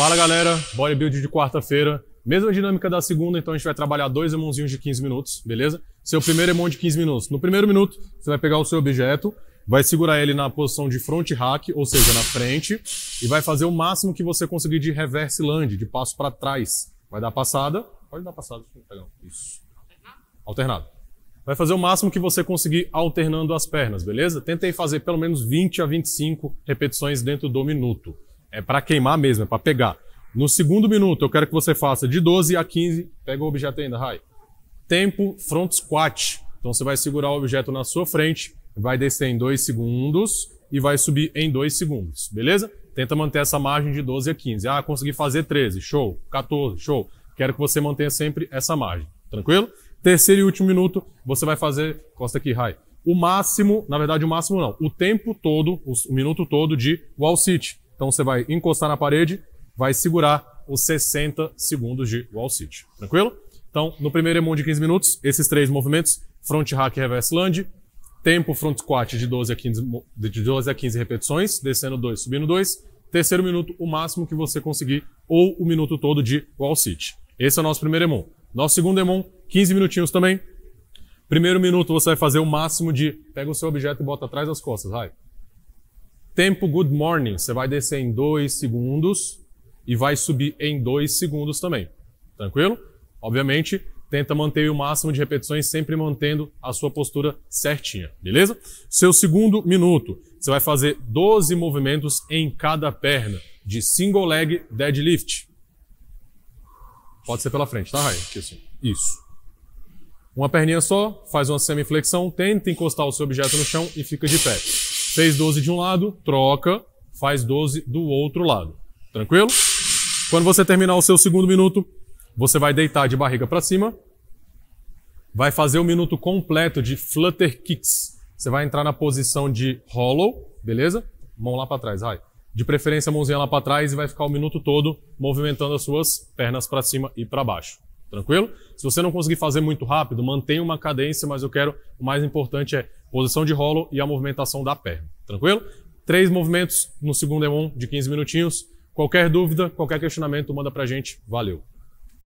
Fala galera, bodybuild de quarta-feira. Mesma dinâmica da segunda, então a gente vai trabalhar dois emonzinhos de 15 minutos, beleza? Seu primeiro emon de 15 minutos. No primeiro minuto, você vai pegar o seu objeto, vai segurar ele na posição de front hack, ou seja, na frente, e vai fazer o máximo que você conseguir de reverse land, de passo para trás. Vai dar passada. Pode dar passada. Isso. Alternado. Vai fazer o máximo que você conseguir alternando as pernas, beleza? Tentei fazer pelo menos 20 a 25 repetições dentro do minuto. É para queimar mesmo, é para pegar. No segundo minuto, eu quero que você faça de 12 a 15. Pega o objeto ainda, Rai. Tempo front squat. Então você vai segurar o objeto na sua frente, vai descer em 2 segundos e vai subir em 2 segundos, beleza? Tenta manter essa margem de 12 a 15. Ah, consegui fazer 13, show. 14, show. Quero que você mantenha sempre essa margem, tranquilo? Terceiro e último minuto, você vai fazer, costa aqui, Rai, o máximo, na verdade o máximo não, o tempo todo, o minuto todo de wall sit. Então você vai encostar na parede, vai segurar os 60 segundos de wall sit. Tranquilo? Então, no primeiro emon de 15 minutos, esses três movimentos, front hack e reverse lunge, tempo front squat de 12 a 15, de 12 a 15 repetições, descendo 2, subindo 2, terceiro minuto o máximo que você conseguir ou o minuto todo de wall sit. Esse é o nosso primeiro emon. Nosso segundo emon, 15 minutinhos também. Primeiro minuto você vai fazer o máximo de pega o seu objeto e bota atrás das costas, vai. Tempo good morning, você vai descer em 2 segundos e vai subir em 2 segundos também. Tranquilo? Obviamente, tenta manter o máximo de repetições, sempre mantendo a sua postura certinha, beleza? Seu segundo minuto, você vai fazer 12 movimentos em cada perna, de single leg deadlift. Pode ser pela frente, tá, Rai? Assim. Isso. Uma perninha só, faz uma semiflexão, tenta encostar o seu objeto no chão e fica de pé. Fez 12 de um lado, troca, faz 12 do outro lado. Tranquilo? Quando você terminar o seu segundo minuto, você vai deitar de barriga para cima, vai fazer o um minuto completo de flutter kicks. Você vai entrar na posição de hollow, beleza? Mão lá para trás, vai. De preferência, mãozinha lá para trás e vai ficar o minuto todo movimentando as suas pernas para cima e para baixo. Tranquilo? Se você não conseguir fazer muito rápido, mantenha uma cadência, mas eu quero, o mais importante é posição de rolo e a movimentação da perna. Tranquilo? Três movimentos no segundo é um de 15 minutinhos. Qualquer dúvida, qualquer questionamento, manda pra gente. Valeu!